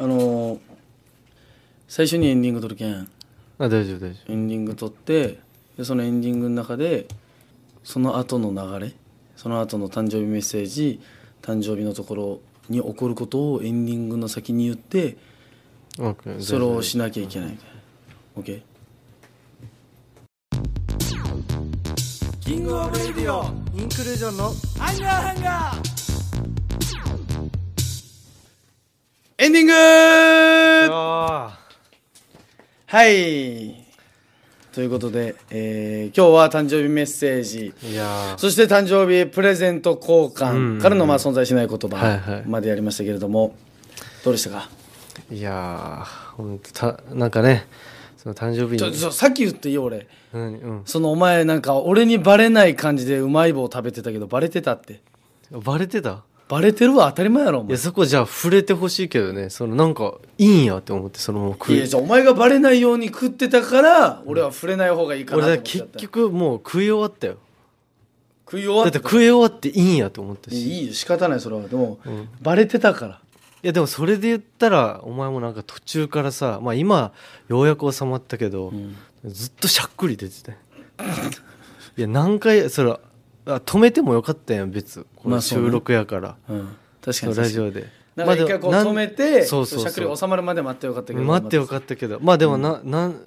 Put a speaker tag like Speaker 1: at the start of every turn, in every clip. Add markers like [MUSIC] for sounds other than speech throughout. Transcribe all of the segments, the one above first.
Speaker 1: あのー、最初にエンディング撮るけんあ大丈夫大丈夫エンディング撮ってでそのエンディングの中でその後の流れその後の誕生日メッセージ誕生日のところに起こることをエンディングの先に言ってそれをしなきゃいけない OK キングオブレディオインクルージョンのアンガーハンガーエンディングはいということで、えー、今日は誕生日メッセージそして誕生日プレゼント交換からの、まあ、存在しない言葉までやりましたけれども、どうでしたかいや本当たなんかねその誕生日にさっき言っていい俺、うん、そのお前なんか俺にバレない感じでうまい棒食べてたけどバレてたってバレてたバレてるは当たり前やろおいやそこじゃあ触れてほしいけどねそのなんかいいんやって思ってその食いいやいじゃあお前がバレないように食ってたから俺は触れない方がいいかな俺と思っちゃ結った局もう食い終わったよ食い終わっって食い終わっていいんやと思ったしいいよ仕方ないそれはでも、んバレてたからいやでもそれで言ったらお前もなんか途中からさまあ今ようやく収まったけど、ずっとしゃっくり出てて。いや何回それあ止めてもよかったやん別この収録やから、うん、確かに確かラジオでだか一回こうまあで止めて、なんそうそうそうしゃっくり収まるまで待ってよかったけど待ってよかったけどまあでもな,、なん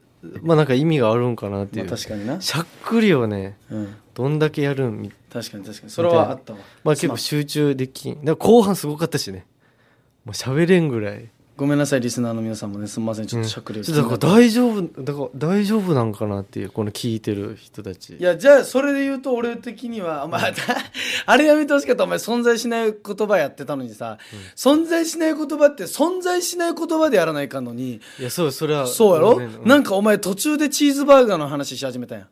Speaker 1: まあなんか意味があるんかなっていう、まあ確かにな、しゃっくりをねうん、どんだけやるんみ確かに確かにそれはあったわまあ結構集中できんだから後半すごかったしねもう喋れんぐらいごめんなさいリスナーの皆さんもねすみませんちょっとしゃくれ、うん、だから大丈夫だから大丈夫なんかなっていうこの聞いてる人たちいやじゃあそれで言うと俺的には、まあ、あれやめてほしかったお前存在しない言葉やってたのにさ、うん、存在しない言葉って存在しない言葉でやらないかんのにいやそうそれはそうやろ、ね、なんかお前途中でチーズバーガーの話し始めたやん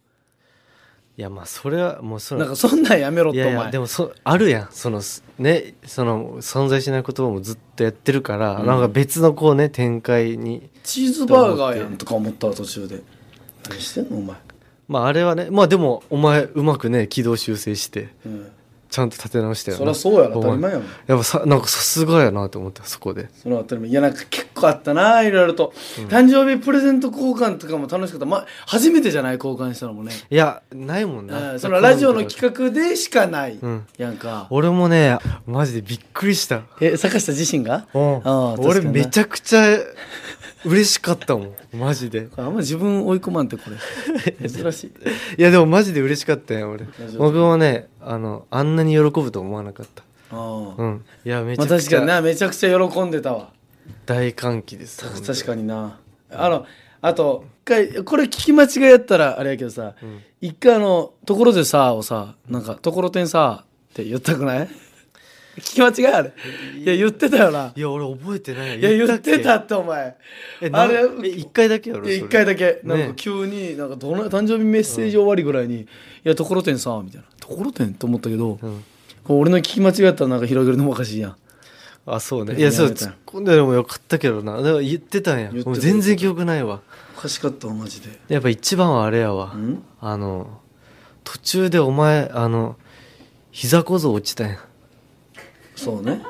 Speaker 1: いやまあそれはもうそなんかそんなんやめろってお前いやいやでもそあるやんそのねその存在しない言葉もずっとやってるから、うんなんか別のこうね展開にチーズバーガーやんとか思ったら、途中で何してんのお前まああれはねまあでもお前うまくね軌道修正して、うんちゃんと立て直してそりゃそうやな当たり前やもんやっぱさなんかさすがやなと思ってそこでその当たり前いやなんか結構あったないろいろと、うん、誕生日プレゼント交換とかも楽しかった、ま、初めてじゃない交換したのもねいやないもんなそのラジオの企画でしかない、うん、やんか俺もねマジでびっくりしたえ坂下自身がうん俺めちゃくちゃ嬉しかったもんマジであんま自分追い込まんってこれ [LAUGHS] 珍しいいやでもマジで嬉しかったよ俺僕もねあのあんなに喜ぶと思わなかったああうんいやめちゃくちゃ、まあ、確かになめちゃくちゃ喜んでたわ大歓喜です確かになあのあと一回これ聞き間違いやったらあれやけどさ、うん、一回あの「ところでさ」をさなんか「ところてんさ」って言ったくない聞き間違いあれいや言ってたよないや俺覚えてないいや言ってたってお前あれ1回だけやろ1回だけなんか急になんかど誕生日メッセージ終わりぐらいに「いやところてんさ」みたいな「ところてん?」と思ったけど、俺の聞き間違ったらなんか広げるのもおかしいやんあそうねいやそう突っ込んでもよかったけどなだから言ってたんや全然記憶ないわおかしかったマジでやっぱ一番はあれやわあの途中でお前あの膝小僧落ちたんやそうね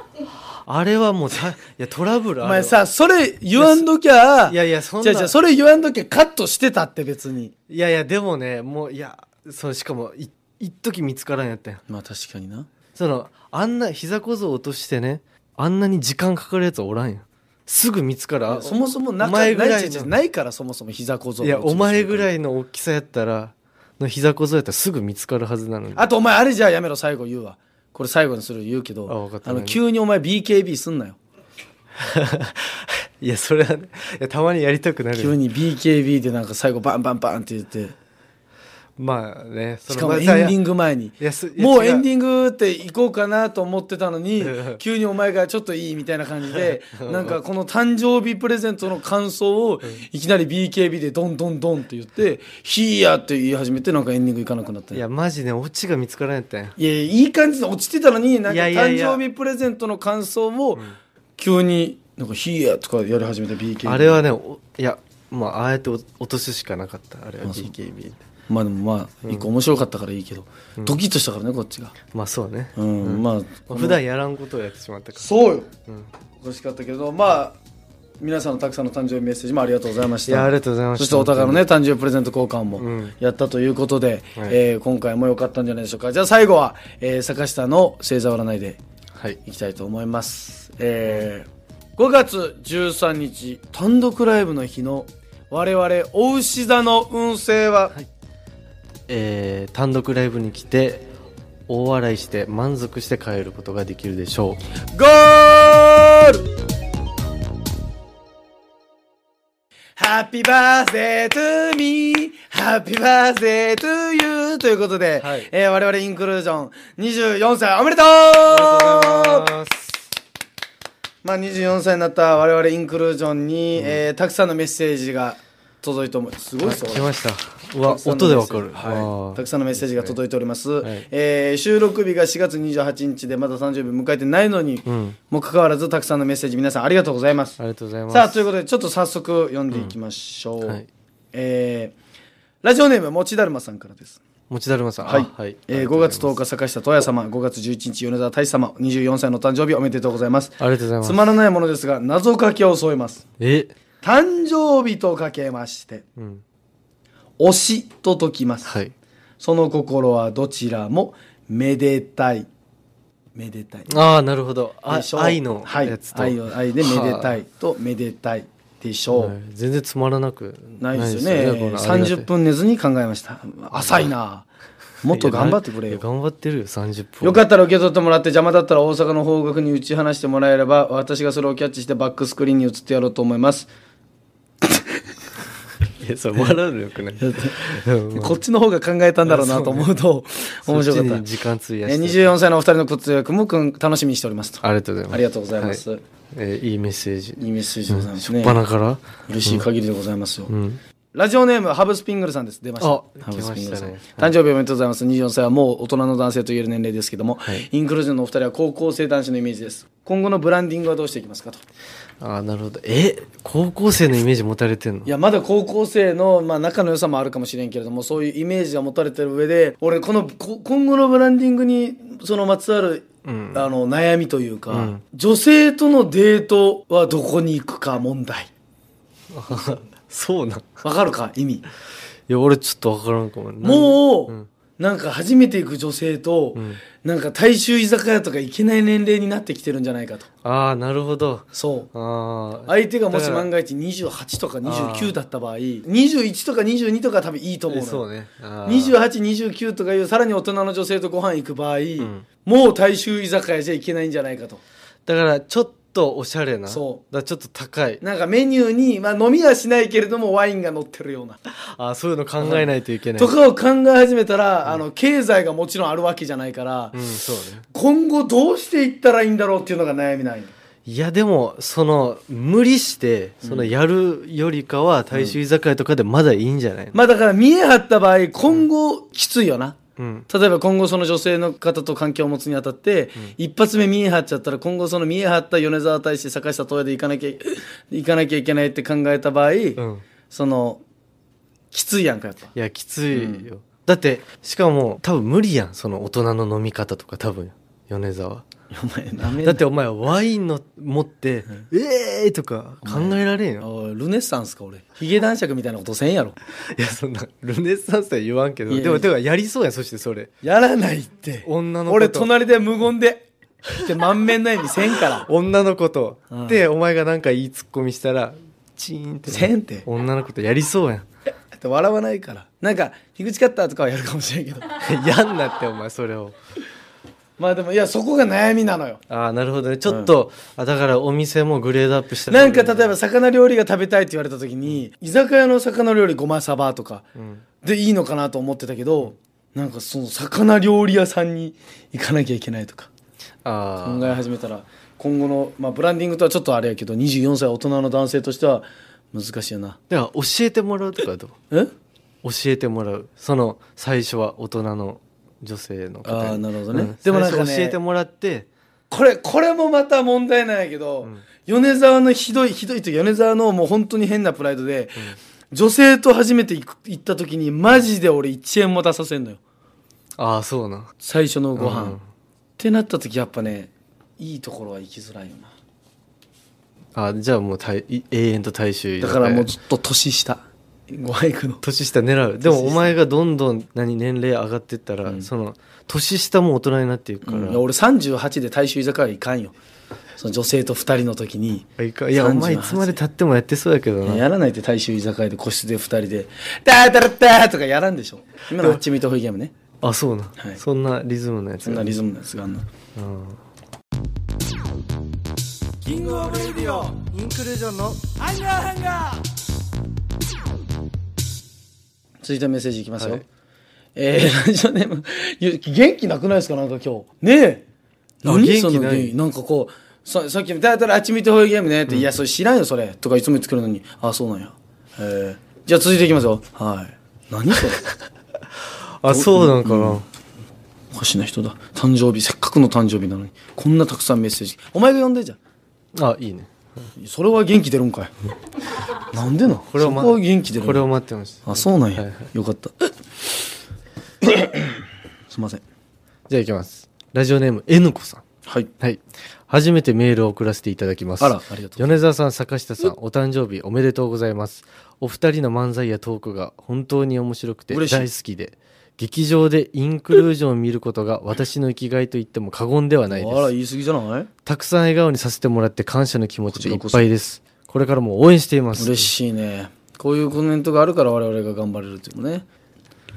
Speaker 1: あれはもうさいやトラブルお前さそれ言わんときゃいやいやそんな違う違うそれ言わんときゃカットしてたって別にいやいやでもねもういやそうしかもいっとき見つからんやったんまあ確かになそのあんな膝小僧落としてねあんなに時間かかるやつおらんやんすぐ見つからそもそもな前ぐらいじゃないからそもそも膝小僧いやお前ぐらいの大きさやったらの膝小僧やったらすぐ見つかるはずなのにあとお前あれじゃあやめろ最後言うわこれ最後にする言うけどあの急にお前 BKB すんなよ [LAUGHS] いやそれは、ね、たまにやりたくなる急に BKB でなんか最後バンバンバンって言ってまあねしかもエンディング前にもうエンディングって行こうかなと思ってたのに [LAUGHS] 急にお前がちょっといいみたいな感じでなんかこの誕生日プレゼントの感想をいきなり BKB でドンドンドンって言って「ヒーヤ」って言い始めてなんかエンディング行かなくなったいやマジねオチが見つからんやったんやいやいい感じで落ちてたのになんか誕生日プレゼントの感想を急になんか「ヒーヤ」とかやり始めた BKB あれはねいやまああえて落とすしかなかったあれは BKB て。まあでもまあ一個面白かったからいいけど、うん、ドキッとしたからねこっちがまあそうねうん、うん、まあ普段やらんことをやってしまったからそうよ、うん、おかしかったけどまあ皆さんのたくさんの誕生日メッセージもありがとうございましたありがとうございましたそしてお互いのね誕生日プレゼント交換もやったということで、うん、えー、今回も良かったんじゃないでしょうかじゃあ最後は、えー、坂下の星座占いでいきたいと思います、はい、えー、5月13日単独ライブの日の我々お牛座の運勢は、はいえー、単独ライブに来て大笑いして満足して帰ることができるでしょうゴールハッピーバースデートゥーミーハッピーバースデートゥーユーということで、はいえー、我々インクルージョン24歳おめでとうありがとうございますまあ、24歳になった我々インクルージョンに、うん、えー、たくさんのメッセージが届いてもすごいですよ、来ましたわ音でわかる、はい、たくさんのメッセージが届いております、はい、えー、収録日が4月28日でまだ誕生日迎えてないのに、もかかわらずたくさんのメッセージ皆さんありがとうございますありがとうございますさあということでちょっと早速読んでいきましょう、うんはい、えー、ラジオネームもちだるまさんからです持田るさん。はい。はい、えー、5月10日、坂下とや様、5月11日、米沢大志様、24歳の誕生日おめでとうございます。ありがとうございます。つまらないものですが、謎かけを添えます。え誕生日とかけまして、うん、推しと解きます。はい、その心はどちらもめでたい。めでたい。ああ、なるほど。愛のやつと、はい、愛愛でめでたいとめでたい。でしょう、はい、全然つまらなくないですよね三十、分寝ずに考えました浅いなもっと頑張ってくれよ頑張ってるよ30分よかったら受け取ってもらって邪魔だったら大阪の方角に打ち放してもらえれば私がそれをキャッチしてバックスクリーンに移ってやろうと思いますでそう笑うのよくないこっちの方が考えたんだろうなと思うと [LAUGHS] 面白かった時間費やして24歳のお二人の活躍も楽しみにしておりますとありがとうございますありがとうございます、はい、えー、いいメッセージいいメッセージでございますね、うん、っ端から嬉しい限りでございますよ、うんラジオネームハブスピングルさんです出ましたハブスピングルさん、ね、誕生日おめでとうございます24歳はもう大人の男性と言える年齢ですけども、はい、インクルージョンのお二人は高校生男子のイメージです今後のブランディングはどうしていきますかとあなるほどえ高校生のイメージ持たれてんのいやまだ高校生の、まあ、仲の良さもあるかもしれんけれどもそういうイメージが持たれてる上で俺この今後のブランディングにそのまつわるうん、あの悩みというか、うん、女性とのデートはどこに行くか問題 [LAUGHS] そうなんわかるか意味いや俺ちょっと分からんかももう、うんなんか初めて行く女性と、うんなんか大衆居酒屋とか行けない年齢になってきてるんじゃないかとああなるほどそうああ相手がもし万が一28とか29だった場合21とか22とか多分いいと思うのそうね2829とかいうさらに大人の女性とご飯行く場合、うんもう大衆居酒屋じゃ行けないんじゃないかとだからちょっと、とおしゃれなそうだちょっと高いなんかメニューに、まあ、飲みはしないけれどもワインが乗ってるようなあそういうの考えないといけない、とかを考え始めたら、あの経済がもちろんあるわけじゃないから、うんそうね、今後どうしていったらいいんだろうっていうのが悩みないいやでもその無理してそのやるよりかは大衆居酒屋とかでまだいいんじゃないうん、まあだから見え張った場合今後きついよな、うん、例えば今後その女性の方と関係を持つにあたって、うん、一発目見え張っちゃったら今後その見え張った米沢大使坂下東也で行かなきゃ [LAUGHS] 行かなきゃいけないって考えた場合、うん、そのきついやんかやっぱいやきついよ、だってしかも多分無理やんその大人の飲み方とか多分米沢だってお前ワインの持って「ええ!」とか考えられんよルネッサンスか俺ヒゲ男爵みたいなことせんやろいやそんなルネッサンスは言わんけどでもてかやりそうやんそしてそれやらないって女の子俺隣で無言でって満面の笑みせんから女の子と、でお前がなんかいいツッコミしたらチーンってせんって女の子とやりそうやん笑わないからなんか「ひぐちカッター」とかはやるかもしれんけど [LAUGHS] やんなってお前それをまあでもいやそこが悩みなのよああなるほどねちょっと、あだからお店もグレードアップしたなんか例えば魚料理が食べたいって言われた時に、居酒屋の魚料理ごまサバとかでいいのかなと思ってたけど、なんかその魚料理屋さんに行かなきゃいけないとか考え始めたら今後の、まあ、ブランディングとはちょっとあれやけど24歳大人の男性としては難しいよなでは、教えてもらうとかどうえ教えてもらうその最初は大人の女性の方ああなるほどね、うん、でもなんか、ね、教えてもらってこれこれもまた問題なんやけど、うん、米沢のひどいひどいと米沢のもう本当に変なプライドで、うん、女性と初めて行った時にマジで俺1円も出させんのよああそうな最初のご飯、うん、ってなった時やっぱねいいところは行きづらいよなあじゃあもう永遠と大衆だからもうずっと年下ご愛くの年下狙うでもお前がどんどん何年齢上がってったら、うん、その年下も大人になっていくから、うん、俺38で大衆居酒屋行かんよその女性と2人の時にいやお前いつまでたってもやってそうやけどなやらないって大衆居酒屋で個室で2人で「ダーダラッダー!」とかやらんでしょ今のっち見とホいゲームねあそうな、はい、そんなリズムのやつそんなリズムのやつがあんな、んキングオブレディオインクルージョンのアンガーハンガー続いてメッセージいきますよ。はい、えー、ラジオネーム、元気なくないですかなんか今日。ねえ。何元気なんかこう、ささっきみたらあっち見てほいゲームねって、うん、いや、それ知らんよ、それ。とかいつも言ってくるのに、あ、そうなんや。えー、じゃあ続いていきますよ。はい。何それ [LAUGHS] あ、そうなんかな。うんおかしな人だ誕生日せっかくの誕生日なのにこんなたくさんメッセージお前が呼んでじゃんあいいねそれは元気出るんかい [LAUGHS] なんでなこれを、ま、は元気出るこれを待ってます。あそうなんや、はいはい、よかった [COUGHS] すみませんじゃあいきますラジオネームえぬこさんはい、はい、初めてメールを送らせていただきますあらありがとう米沢さん坂下さんお誕生日おめでとうございますお二人の漫才やトークが本当に面白くて大好きで劇場でインクルージョンを見ることが私の生きがいと言っても過言ではないですあら言い過ぎじゃないたくさん笑顔にさせてもらって感謝の気持ちでいっぱいですこれからも応援しています嬉しいねこういうコメントがあるから我々が頑張れるっていうのね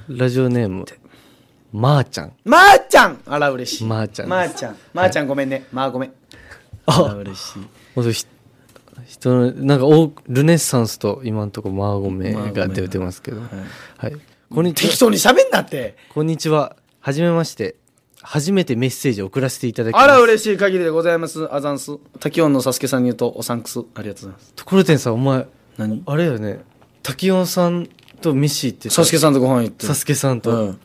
Speaker 1: ラジオネームまー、あ、ちゃんまー、あ、ちゃんあら嬉しいまー、あ、ちゃんまーちゃんまーちゃんごめんね、まあごめんあ嬉しい人のなんかルネッサンスと今のところマーゴメが出てますけど、はいこんにちは。適当に喋んなって。こんにちは。はじめまして。初めてメッセージを送らせていただきあら、嬉しい限りでございます。アザンス。滝音のサスケさんに言うと、おサンクス。ありがとうございます。ところてんさん、お前、何あれよね。滝音さんとシ行ってサスケさんとご飯行って。サスケさんと。うん、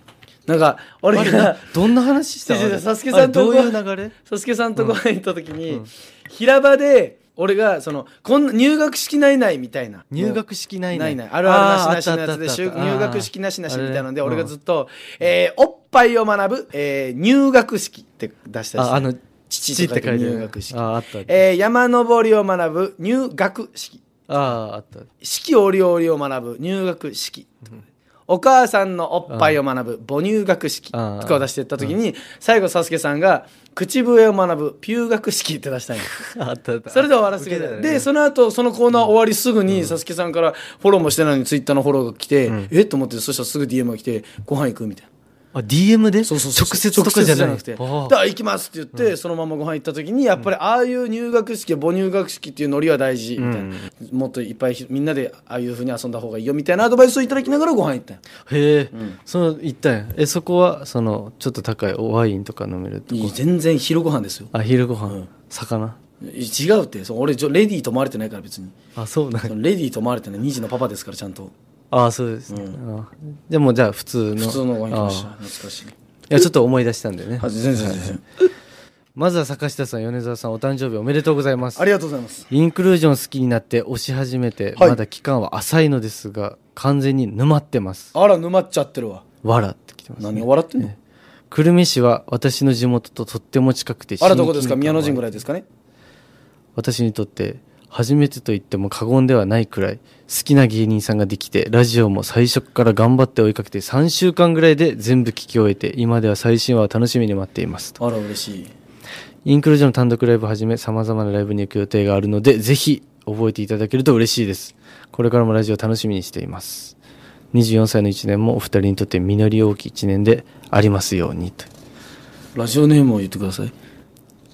Speaker 1: なんか、俺が、どんな話したのサスケさんとどういう流れサスケさんとご飯行った時に、うん、平場で、俺がそのこん入学式ないないみたいな入学式ないないあるあるなしなしのやつで入学式なしなしみたいなので俺がずっと、えー、おっぱいを学ぶ、えー、入学式って出したりしてあの父って書いて入学式ああったえー、山登りを学ぶ入学式あああった四季折々を学ぶ入学式、うんお母さんのおっぱいを学ぶ母乳学式とかを出していった時に最後サスケさんが口笛を学ぶピュー学式って出したんや [LAUGHS] それで終わらせて、でその後そのコーナー終わりすぐに、サスケさんからフォローもしてないのにツイッターのフォローが来て、えっと思ってそしたらすぐ DM が来てご飯行くみたいな。あ DM でそうそうそう直接とかじゃなくて「だ行きます」って言って、うん、そのままご飯行った時にやっぱりああいう入学式母入学式っていうノリは大事みたいな、うん、もっといっぱいみんなでああいうふうに遊んだ方がいいよみたいなアドバイスをいただきながらご飯行ったへえ、うん、その行ったんえそこはそのちょっと高いワインとか飲めるとこ全然昼ご飯ですよあ昼ご飯、うん、魚違うってそ俺レディー泊まれてないから別にあそうなんレディー泊まれてない2時のパパですからちゃんとああそうですね、うんあでもじゃあ普通の普通の方がいきましたああ懐かしいいやちょっと思い出したんでね全然全然まずは坂下さん米沢さんお誕生日おめでとうございますありがとうございますインクルージョン好きになって推し始めて、はいまだ期間は浅いのですが完全に沼ってますあら沼っちゃってるわわらってきてます何ねを笑ってんの久留米市は私の地元ととっても近くてあらどこですか宮野陣ぐらいですかね私にとって初めてと言っても過言ではないくらい好きな芸人さんができてラジオも最初から頑張って追いかけて3週間ぐらいで全部聞き終えて今では最新話を楽しみに待っていますとあら嬉しいインクルージョンの単独ライブはじめさまざまなライブに行く予定があるのでぜひ覚えていただけると嬉しいですこれからもラジオ楽しみにしています24歳の1年もお二人にとって実り多き1年でありますようにとラジオネームを言ってください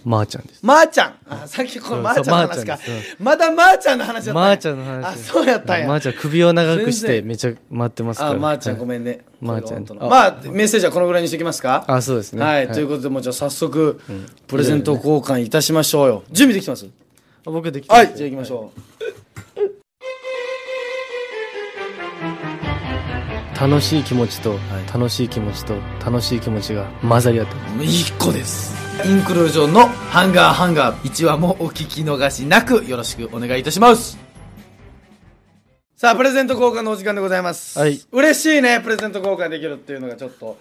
Speaker 1: まー、ちゃんです。まー、ちゃん。あ、さっきこのまーちゃんの話か。まだまーちゃんの話だった。まーちゃんの話。あ、そうやったんや。まーちゃん首を長くしてめちゃ待ってますから。あ、まーちゃんごめんね。まーちゃん。と。まあメッセージはこのぐらいにしておきますか。あ、そうですね。はい。ということでもうじゃ早速プレゼント交換いたしましょうよ。準備できてます。僕できてます。はい。じゃあ行きましょう。楽しい気持ちと、楽しい気持ちと、楽しい気持ちが混ざり合ってます。い個です。インクルージョンのハンガーハンガー1話もお聞き逃しなくよろしくお願いいたします。さあ、プレゼント交換のお時間でございます。はい。嬉しいね、プレゼント交換できるっていうのがちょっと。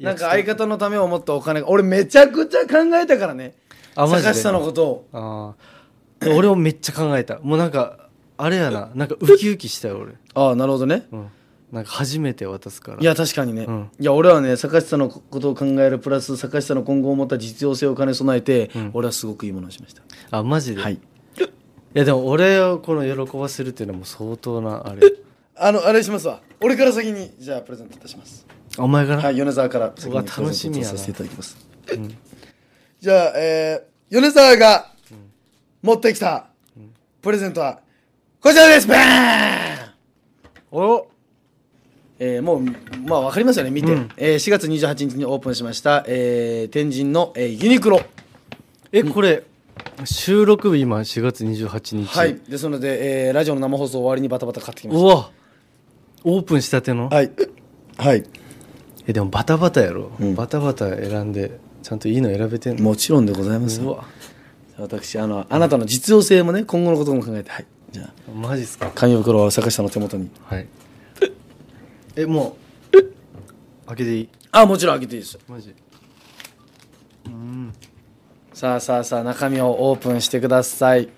Speaker 1: なんか相方のためを思ったお金が、俺めちゃくちゃ考えたからね。
Speaker 2: あ、坂下のことを。
Speaker 1: あ。俺もめっちゃ考えた。もうなんか、あれやな。なんかウキウキしたよ、俺。ああ、なるほどね。うんなんか初めて渡すからいや確かにね、うん、いや俺はね坂下のことを考えるプラス坂下の今後を持った実用性を兼ね備えて、うん、俺はすごくいいものをしましたあマジで、はい、いやでも俺をこの喜ばせるっていうのも相当なあれあのあれしますわ俺から先にじゃあプレゼントいたしますお前からはい米沢から先に楽しみやさせていただきます、うん、[LAUGHS] じゃあえー、米沢が持ってきたプレゼントはこちらですバーンおっえー、もう、まあ、分かりますよね見て、うん、えー、4月28日にオープンしました、えー、天神の、えー、ユニクロえこれ、収録日今4月28日はいですので、えー、ラジオの生放送終わりにバタバタ買ってきましたうわオープンしたてのはいはいえでもバタバタやろ、うん、バタバタ選んでちゃんといいの選べてんのもちろんでございますう私あのあなたの実用性もね今後のことも考えてはいじゃあマジっすか紙袋は坂下の手元にはいえもう開けていいあもちろん開けていいですマジうんさあさあさあ中身をオープンしてください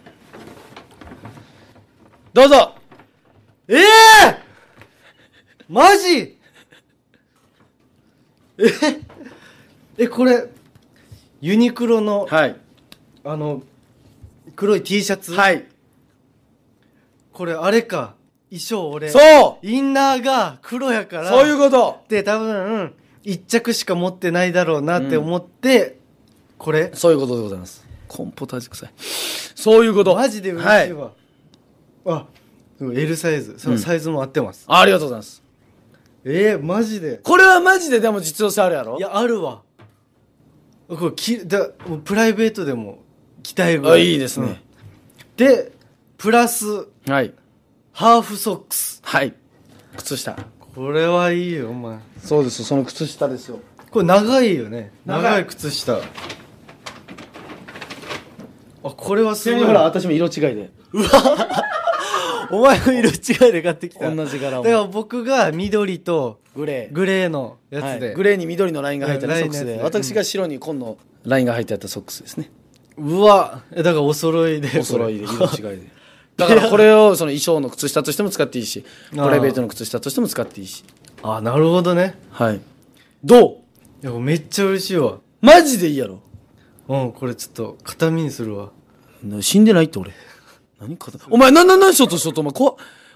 Speaker 1: どうぞええー、マジええこれユニクロの、はい、あの黒い T シャツはいこれあれか衣装俺そうインナーが黒やからそういうことで多分一着しか持ってないだろうなって思って、うん、これそういうことでございますコンポタージュ臭いそういうことマジで嬉しいわ、はい、あ L サイズそのサイズも合ってます、うん、ありがとうございますえー、マジでこれはマジででも実用性あるやろいやあるわこれきだプライベートでも着たいぐらいあいいですね、うん、でプラスはいハーフソックス。はい。靴下。これはいいよ、お前。そうですその靴下ですよ。これ長いよね。長い長い靴下。あ、これはすごい。ほら、私も色違いで。お前の色違いで買ってきた。同じ柄だから僕が緑とグレー。グレーのやつで。はいグレーに緑のラインが入ったソックスで。私が白に紺のラインが入ってあったソックスですね。うわえだからお揃いで。お揃いで、色違いで。だからこれをその衣装の靴下としても使っていいしプライベートの靴下としても使っていいしあなるほどねはいどういやめっちゃ嬉しいわマジでいいやろうんこれちょっと形見にするわ死んでないって俺 [LAUGHS] 何かお前何何何しようとしようとお前怖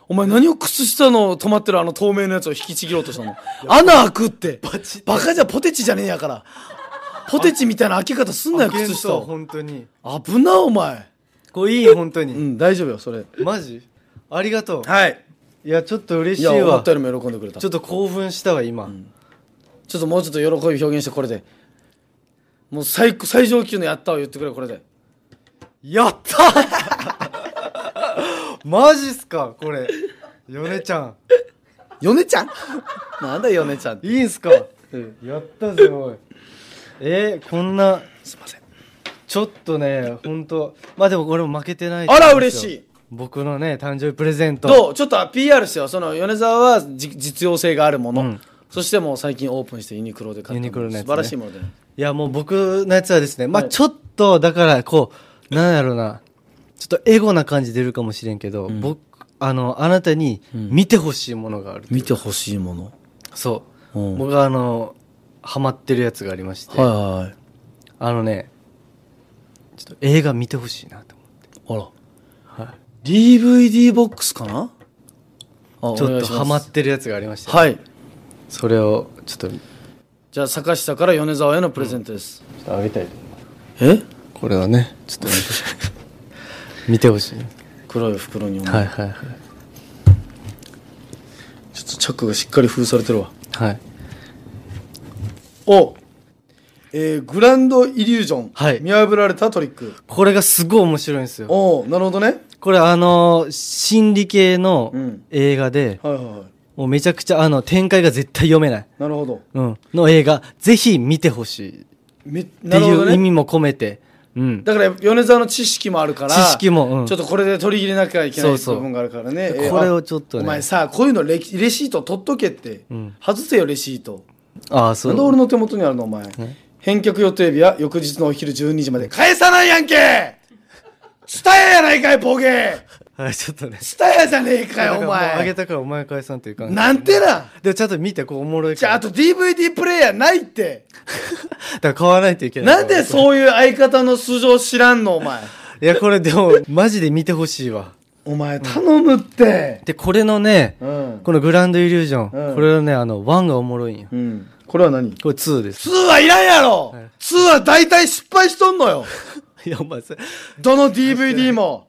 Speaker 1: お前何を靴下の止まってるあの透明のやつを引きちぎろうとしたの穴開くってバカじゃポテチじゃねえやからポテチみたいな開け方すんなよ靴下本当に危なお前これいい本当うにん大丈夫よそれマジありがとうはいいやちょっと嬉いしいや思わったよりも喜んでくれたちょっと興奮したわ今ちょっともうちょっと喜び表現してこれでもう最高最上級のやったを言ってくれこれでやった [LAUGHS] マジっすかこれ米ちゃんヨネちゃんなんだヨネちゃんいいんすかやったぜおいえー、こんなすいませんちょっとね、本当まあでも俺も負けてないあら、嬉しい。僕のね、誕生日プレゼント。どうちょっと PR してよ。その、米沢はじ実用性があるもの。うん、そしてもう最近オープンしてユニクロで買ったユニクロのやつ、ね、素晴らしいもので。いや、もう僕のやつはですね、まあちょっと、だから、こう、なんやろうな、ちょっとエゴな感じ出るかもしれんけど、うん、僕、あの、あなたに見てほしいものがある、うん、見てほしいものそう。僕はあの、ハマってるやつがありまして。はいはい。あのね、っと映画見てほしいなと思ってあら、はい、DVD ボックスかなちょっとハマってるやつがありまして、はいそれをちょっとじゃあ坂下から米沢へのプレゼントです、うん、ちょっとあげたいと思いますえこれはねちょっと見てほしい [LAUGHS] 黒い袋にはいはいはいちょっとチャックがしっかり封されてるわはいおえー、グランドイリュージョン、はい、見破られたトリックこれがすごい面白いんですよおなるほどねこれあのー、心理系の映画で、うん、はいはい、はい、もうめちゃくちゃあの展開が絶対読めないなるほど、うん、の映画ぜひ見てほしいなっていう意味も込めて、うん、だから米沢の知識もあるから知識も、うん、ちょっとこれで取り入れなきゃいけない部分があるからねこれをちょっと、ね、お前さこういうのレレシート取っとけって、うん、外せよレシートああそうなんで俺の手元にあるのお前、ね返却予定日は翌日のお昼12時まで返さないやんけ蔦屋やないかいボケはいちょっとね蔦やじゃねえかよお前あげたからお前返さんっていうかなんてなでもちゃんと見てこうおもろいじゃあと DVD プレイヤーないってだから買わないといけないなんでそういう相方の素性知らんのお前いやこれでもマジで見てほしいわお前頼むって、うん、でこれのね、うん、このグランドイリュージョン、うん、これのねあのワンがおもろいんよ、うんこれは何これ2です。2はいらんやろ、はい、!2 は大体失敗しとんのよ [LAUGHS] いや、お前そどの DVD も、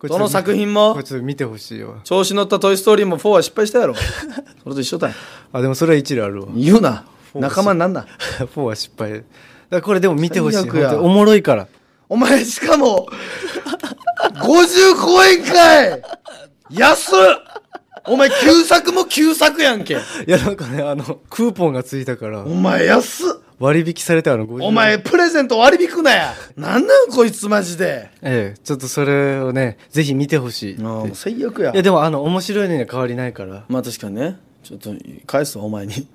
Speaker 2: どの作品
Speaker 1: も、こいつ見てほしいよ。調子乗ったトイストーリーも4は失敗したやろ [LAUGHS] それと一緒だよ。あ、でもそれは一理あるわ。言うな仲間なんな4 [LAUGHS] は失敗。だこれでも見てほしい。おもろいから。お前しかも、50公演かい安っお前、旧作も旧作やんけ。いや、なんかね、あの、クーポンがついたからお、前安っ。割引されたあの、50お前、プレゼント割引くなや。なんなんこいつマジで。ええ、ちょっとそれをね、ぜひ見てほしいああ、もう最悪や。や、でも、あの、面白いのには変わりないから。まあ確かにね。ちょっと、返すわ、お前に。い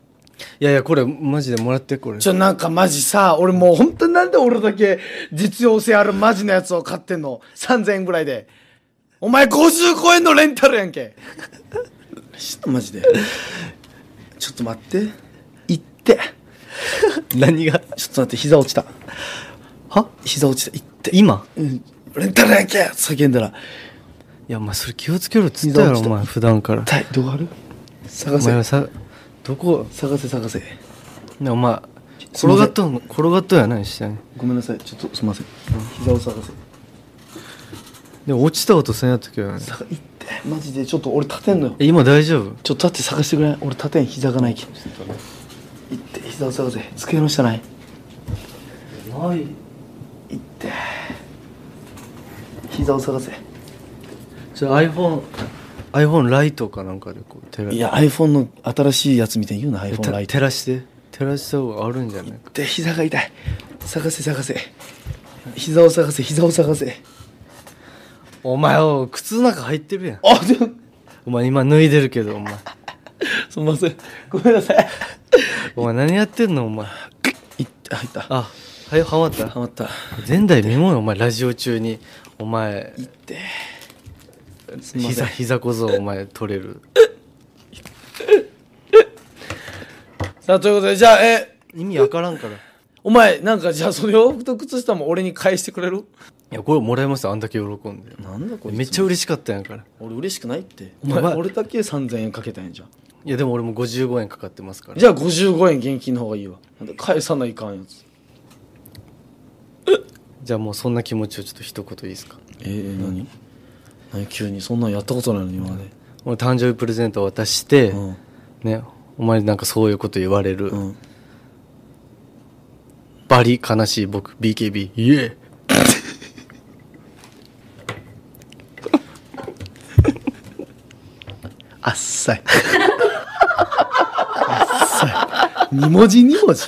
Speaker 1: やいや、これ、マジでもらって、これ。ちょ、なんかマジさ、俺もう本当になんで俺だけ実用性あるマジのやつを買ってんの ?3000 円ぐらいで。お前55円のレンタルやんけちょっとマジでちょっと待って行って何がちょっと待って膝落ちたは膝落ちた行って今、うん、レンタルやんけ叫んだらいやお前それ気をつけろっつったやろお前普段から痛いどこある探せお前さどこ探せ探せなお前転がっとん転がっとんやないしてごめんなさいちょっとすみません、うん、膝を探せで落ちた音せんやったけどねいってマジでちょっと俺立てんのよ今大丈夫ちょっと立って探してくれ俺立てん膝がないけんって膝を探せ机の下ないないいって膝を探せじゃあ iPhone iPhone ライトかなんかでこう照らいや iPhone の新しいやつみたいに言うな iPhone ライト照らして照らした方があるんじゃないかで膝が痛い探せ探せ膝を探せ膝を探せお前お靴の中入ってるやんあでお前今脱いでるけどお前 [LAUGHS] すみませんごめんなさいお前何やってんのお前いった入ったあはよハマったハマった前代未聞よお前ラジオ中にお前いって膝膝小僧お前取れる [LAUGHS] さあということでじゃあえ意味わからんからお前なんかじゃあそれを、服と靴下も俺に返してくれるいやこれもらいますあんだけ喜んでなんだこれめっちゃ嬉しかったやんから俺嬉しくないってお前俺だけ3000円かけたんやじゃんいやでも俺も55円かかってますからじゃあ55円現金の方がいいわなんで返さないかんやつじゃあもうそんな気持ちをちょっと一言いいですかえー、何何急にそんなんやったことないの今まで俺誕生日プレゼントを渡して、うん、ねお前なんかそういうこと言われる、うん、バリ悲しい僕 BKB イエーさい。あっさい。2文字二文字。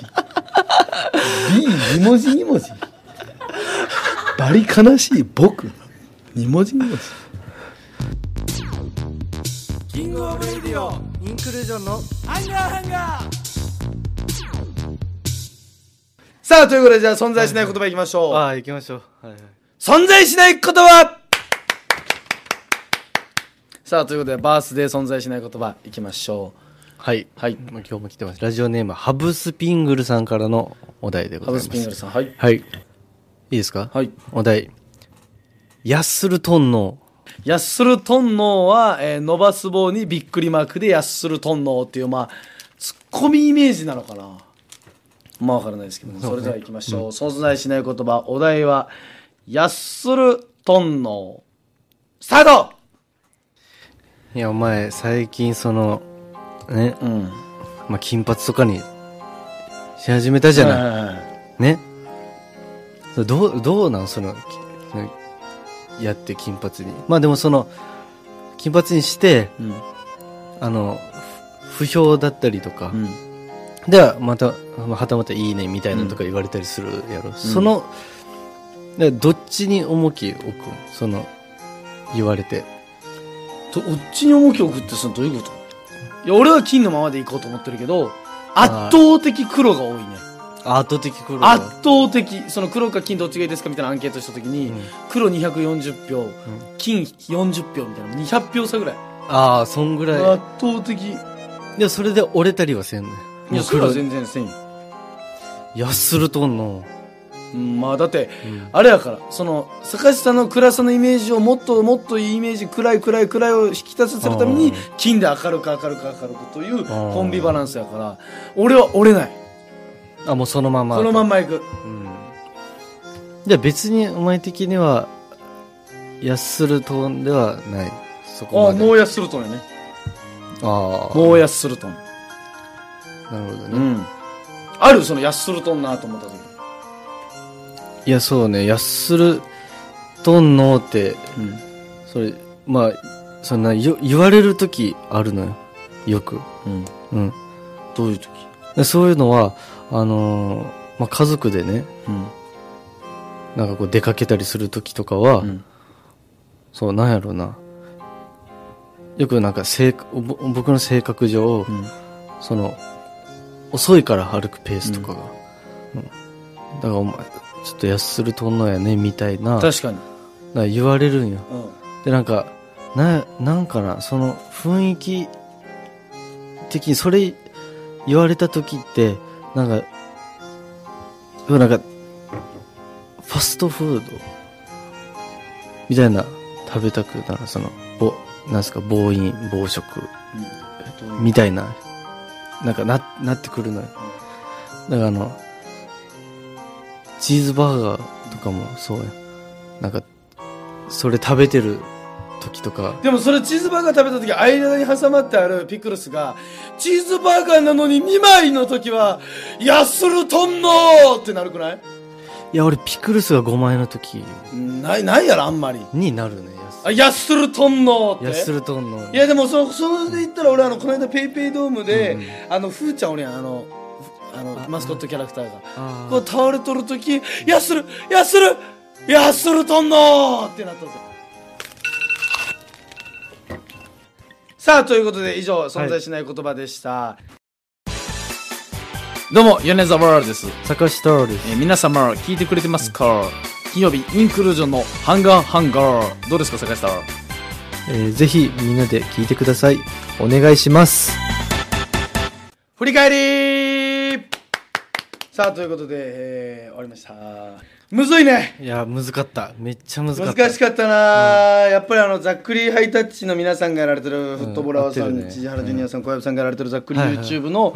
Speaker 1: B2 文字二文字。バリ悲しい僕。二文字二文字。キングオブエディオインクルージョンのハンガーハンガーさあ、ということで、じゃあ、存在しない言葉いきましょう。ああ、行きましょう。はいはい。存在しない言葉さあということでバースで存在しない言葉いきましょうはいはい今日も来てますラジオネームハブスピングルさんからのお題でございますハブスピングルさんはい、はい、いいですかはいお題ヤッスルトンのヤッスルトンのは、えー、伸ばす棒にびっくりマークでヤッスルトンのっていうまあツッコミイメージなのかなまあ分からないですけども、それではいきましょう、うん、存在しない言葉お題はヤッスルトンのスタートいやお前最近そのね、うん、まあ、金髪とかにし始めたじゃない、ねどうどうなんそのやって金髪にまあでもその金髪にして、うん、あの不評だったりとか、うん、ではまたはたまた「いいね」みたいなとか言われたりするやろ、うん、そのどっちに重き置くその言われてどっちに重きを置くってそのどういうこといや、俺は金のままでいこうと思ってるけど、圧倒的黒が多いね。圧倒的黒圧倒的。その黒か金どっちがいいですかみたいなアンケートした時に、うん、黒240票、うん、金40票みたいな、200票差ぐらい。ああ、そんぐらい。圧倒的。いやそれで折れたりはせんね。いや、それは全然せんよ。やっするとんの。まあだって、あれやからその坂下の暗さのイメージをもっともっといいイメージ暗い暗い暗いを引き立たせるために金で明るく明るく明るくというコンビバランスやから俺は折れないあもうそのままそのまんま行く、うん、じゃあ別にお前的には安するトーンではないそこまでああうー安するトーンやねああもう安するトーンなるほどね、うん、あるその安するトーンなと思った時いや、そうね、やっするとんのって、うん、それ、まあ、そんな、言われる時あるのよ。よく。うん。うん。どういう時そういうのは、あのー、まあ、家族でね、うん、なんかこう出かけたりする時とかは、うん、そう、なんやろうな。よくなんか性、僕の性格上、うん、その、遅いから歩くペースとかが。うん、だからお前、ちょっと安するとんのやねみたいな確かにな言われるんよ、うん、でなんかななんかなその雰囲気的にそれ言われた時ってなんかなんかファストフードみたいな食べたくなるそのぼなんすか暴飲暴食、みたいななんかななってくるのよだからあのチーズバーガーとかもそうやなんかそれ食べてる時とかでもそれチーズバーガー食べた時間に挟まってあるピクルスがチーズバーガーなのに2枚の時は「ヤスルとんの!」ってなるくないいや俺ピクルスが5枚の時ないないやろあんまりになるねあヤスルとんのってヤスルとんのいやでもそそれで言ったら俺あのこの間ペイペイドームで、うん、あのふーちゃん俺あのあのマスコットキャラクターがこう倒れとる時「やするやするやするとんの!」ってなったさあということで以上存在しない言葉でした、はい、どうも米沢ワールです坂下徹です、えー、皆様聞いてくれてますか、うん、金曜日インクルージョンのハンガーハンガーどうですか坂下えー、ぜひみんなで聞いてくださいお願いします振り返りさあということで、えー、終わりましたむずいねいや難かっためっちゃずかった難しかったな、うん、やっぱりあのざっくりハイタッチの皆さんがやられてるフットボラーさん、うんね、千原ジュニアさん、うん、小籔さんがやられてるざっくり YouTube の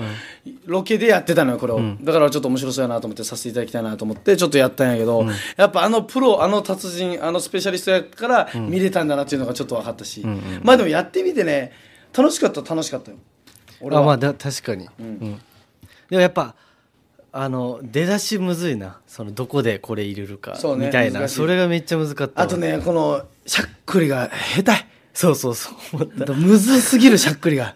Speaker 1: ロケでやってたのよこれを、うん、だからちょっと面白そうやなと思ってさせていただきたいなと思ってちょっとやったんやけど、やっぱあのプロあの達人あのスペシャリストやから見れたんだなっていうのがちょっと分かったし、うんうん、まあでもやってみてね楽しかった楽しかったよ俺はあまあ確かに、でもやっぱあの出だしむずいなそのどこでこれ入れるかみたいないそれがめっちゃ難かったあとねこのしゃっくりが下手そうそうそう思ったむずすぎるしゃっくりが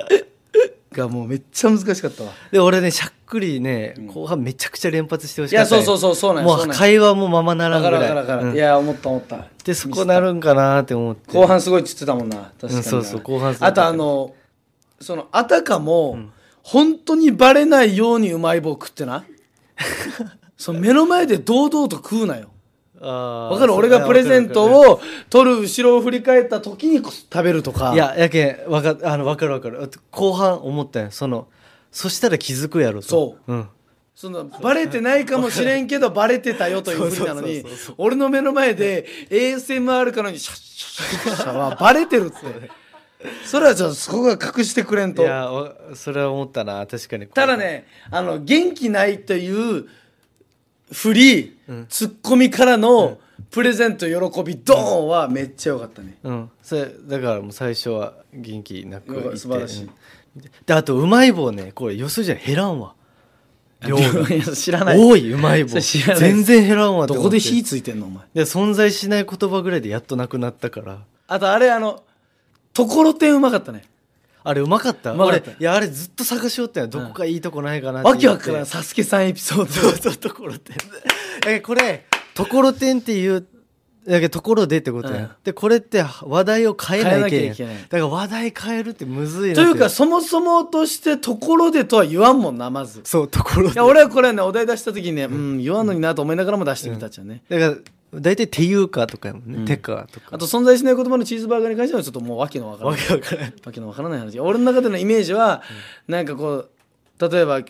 Speaker 1: がもうめっちゃ難しかったわで俺ねしゃっくりね後半めちゃくちゃ連発してほいしかやった、そうそうそうそうなんもそうな会話もままならだんかぐららいだからだから、うんいや思った思ったでそこなるんかなって思って後半すごいっつってたもんな確かにうんそうそう後半すごいあとあのそのあたかも、本当にバレないようにうまい棒食ってな [LAUGHS] その目の前で堂々と食うなよわかる俺がプレゼントを取る後ろを振り返った時に食べるとかいややけんわかあの分かる分かる後半思ったんそのそしたら気づくやろとそう、うん、そのバレてないかもしれんけどバレてたよというふうなのに俺の目の前で ASMR からにシャッシャッシャッシャッはバレてるって。[LAUGHS] それはじゃそこが隠してくれんといやおそれは思ったな確かにただねあの元気ないというフり、ーツッコミからのプレゼント喜びドーンはめっちゃ良かったね、うんそれだからもう最初は元気なくて素晴らしいうんであとうまい棒ねこれよそじゃ減らんわ量がい知らない多いうまい棒い全然減らんわどこで火ついてんのお前で存在しない言葉ぐらいでやっとなくなったからあとあれあのところてんうまかったねあれうまかったまかったいやあれずっと探しよったよどこかいいとこないかなってわけわからんサスケさんエピソードとところてん [LAUGHS] えこれところてんっていうだけところでってことや、うん、でこれって話題を変えなきゃいけないだから話題変えるってむずいなというかそもそもとしてところでとは言わんもんなまずそうところで俺はこれねお題出した時にね、うん、うん、言わんのになと思いながらも出してみたじゃんね、うん、だから大体「ていうか」とかもね「てか」とかあと存在しない言葉のチーズバーガーに関してはちょっともうわけのわからないわけのわからない話俺の中でのイメージは、なんかこう例えば、え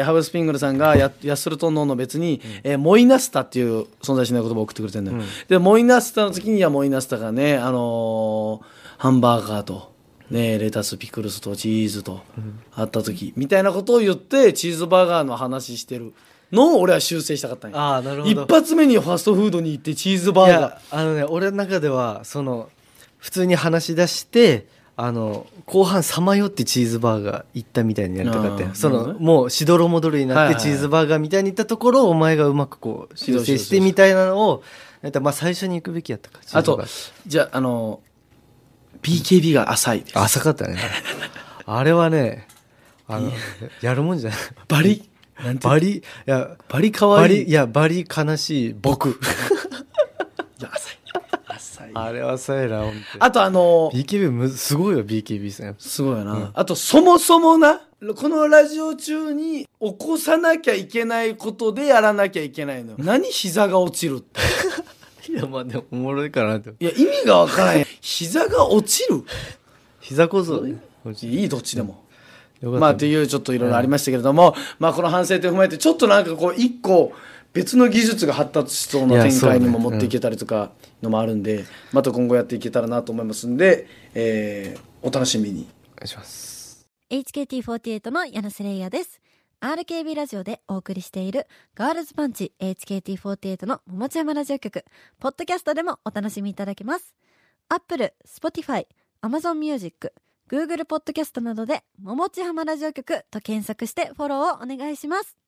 Speaker 1: ー、ハブスピングルさんがやヤスルトンノの別に、うえー、モイナスタっていう存在しない言葉を送ってくれてるのよ、でモイナスタの時にはモイナスタがね、あのハンバーガーと。ね、レタスピクルスとチーズとあった時、みたいなことを言ってチーズバーガーの話してるのを俺は修正したかったんやあなるほど一発目にファストフードに行ってチーズバーガーあのね俺の中ではその普通に話し出してあの後半さまよってチーズバーガー行ったみたいにやりたかったその、もうしどろもどろになってチーズバーガーみたいに行ったところをお前がうまくこう修正してみたいなのをまあ最初に行くべきやったかあとじゃああの b k b が浅いです浅かったねあれはねあのやるもんじゃないバリバリ、いや、バリかわい。いや、バリ悲しい僕。いや、浅 [LAUGHS] い。浅い。あれ浅いな、本当あとあの BKB む、すごいよ、BKB さん。すごいよな、うん。あと、そもそもな、このラジオ中に起こさなきゃいけないことでやらなきゃいけないの [LAUGHS] 何膝が落ちるって。いや、まあでもおもろいかなって。いや、意味がわからへん。膝が落ちる膝こそ、ね、いい、どっちでも。まあというちょっといろいろありましたけれども、まあこの反省点を踏まえてちょっとなんかこう一個別の技術が発達しそうな展開にも持っていけたりとかのもあるんで、また今後やっていけたらなと思いますんで、えー、お楽しみにお願いします HKT48 の柳瀬玲也です RKB ラジオでお送りしているガールズパンチ HKT48 の桃地山ラジオ局ポッドキャストでもお楽しみいただけます Apple、Spotify、Amazon Music Google ポッドキャストなどで、ももちはラジオ局と検索してフォローをお願いします。